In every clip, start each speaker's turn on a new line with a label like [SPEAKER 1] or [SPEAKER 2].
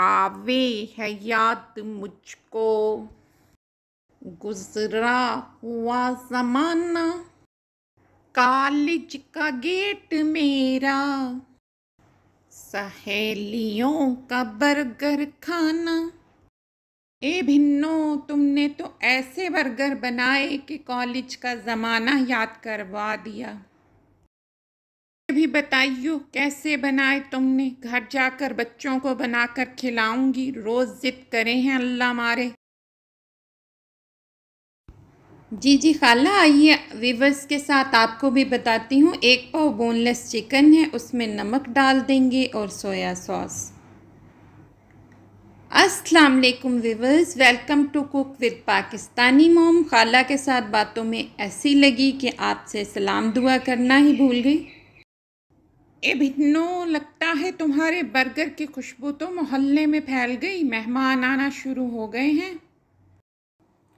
[SPEAKER 1] आवे है याद मुझको गुजरा हुआ जमाना कॉलेज का गेट मेरा सहेलियों का बर्गर खाना ए भिन्नो तुमने तो ऐसे बर्गर बनाए कि कॉलेज का ज़माना याद करवा दिया भी बताइयो कैसे बनाए तुमने घर जाकर बच्चों को बनाकर खिलाऊंगी रोज़ जिद करे हैं अल्लाह मारे जी जी खाला आइए वीवर्स के साथ आपको भी बताती हूँ एक पाव बोनलेस चिकन है उसमें नमक डाल देंगे और सोया सॉस अस्सलाम वालेकुम viewers welcome to cook with Pakistani mom खाला के साथ बातों में ऐसी लगी कि आपसे सलाम दुआ करना ही भूल गई ए भिन्नो लगता है तुम्हारे बर्गर की खुशबू तो मोहल्ले में फैल गई मेहमान आना शुरू हो गए हैं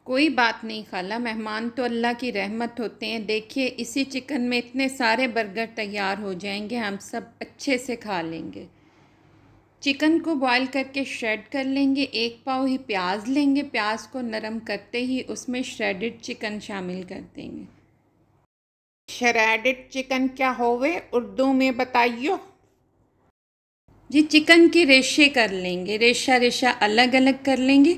[SPEAKER 1] कोई बात नहीं खाला मेहमान तो अल्लाह की रहमत होते हैं देखिए इसी चिकन में इतने सारे बर्गर तैयार हो जाएंगे हम सब अच्छे से खा लेंगे चिकन को बॉईल करके श्रेड कर लेंगे एक पाव ही प्याज लेंगे प्याज को नरम करते ही उसमें श्रेडेड चिकन शामिल कर देंगे शराडेड चिकन क्या होवे उर्दू में बताइयो जी चिकन के रेशे कर लेंगे रेशा रेशा अलग अलग कर लेंगे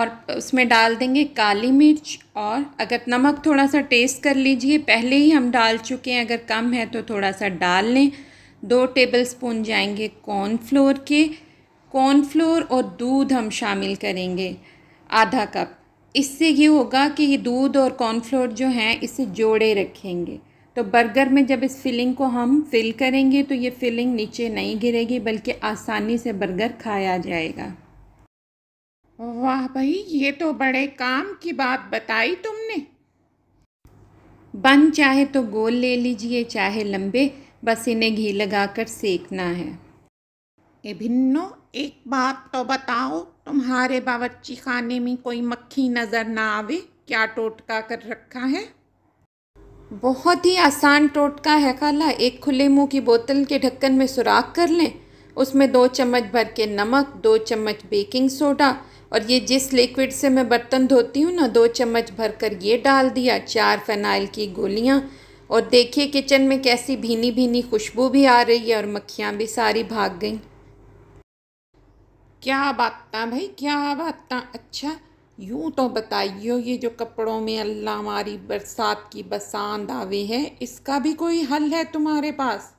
[SPEAKER 1] और उसमें डाल देंगे काली मिर्च और अगर नमक थोड़ा सा टेस्ट कर लीजिए पहले ही हम डाल चुके हैं अगर कम है तो थोड़ा सा डाल लें दो टेबल स्पून जाएंगे कॉर्नफ्लोर के कॉर्नफ्लोर और दूध हम शामिल करेंगे आधा कप इससे ये होगा कि दूध और कॉर्नफ्लोर जो हैं इसे जोड़े रखेंगे तो बर्गर में जब इस फिलिंग को हम फिल करेंगे तो ये फिलिंग नीचे नहीं गिरेगी बल्कि आसानी से बर्गर खाया जाएगा वाह भाई ये तो बड़े काम की बात बताई तुमने बन चाहे तो गोल ले लीजिए चाहे लंबे बस इन्हें घी लगाकर सेकना है ए भिन्नो एक बात तो बताओ तुम्हारे बावर्ची खाने में कोई मक्खी नज़र ना आवे क्या टोटका कर रखा है बहुत ही आसान टोटका है खाला एक खुले मुंह की बोतल के ढक्कन में सुराख कर लें उसमें दो चम्मच भर के नमक दो चम्मच बेकिंग सोडा और ये जिस लिक्विड से मैं बर्तन धोती हूँ ना दो चम्मच भर कर ये डाल दिया चार फेनाइल की गोलियाँ और देखिए किचन में कैसी भीनी भीनी खुशबू भी आ रही है और मक्खियाँ भी सारी भाग गईं क्या बात था भाई क्या बात था अच्छा यूँ तो बताइयो ये जो कपड़ों में अल्लाह हमारी बरसात की बसांद आवे है इसका भी कोई हल है तुम्हारे पास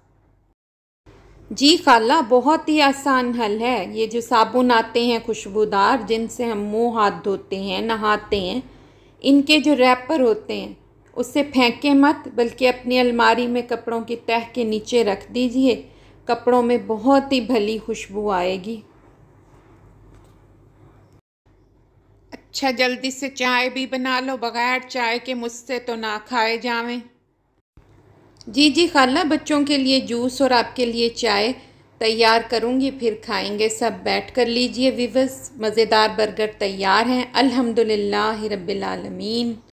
[SPEAKER 1] जी खाला बहुत ही आसान हल है ये जो साबुन आते हैं खुशबूदार जिनसे हम मुंह हाथ धोते हैं नहाते हैं इनके जो रैपर होते हैं उसे फेंके मत बल्कि अपनी अलमारी में कपड़ों की तह के नीचे रख दीजिए कपड़ों में बहुत ही भली खुशबू आएगी अच्छा जल्दी से चाय भी बना लो बगैर चाय के मुझसे तो ना खाए जावें जी जी खाला बच्चों के लिए जूस और आपके लिए चाय तैयार करूँगी फिर खाएंगे सब बैठ कर लीजिए विवस मज़ेदार बर्गर तैयार हैं अल्हम्दुलिल्लाह रब्बिल आलमीन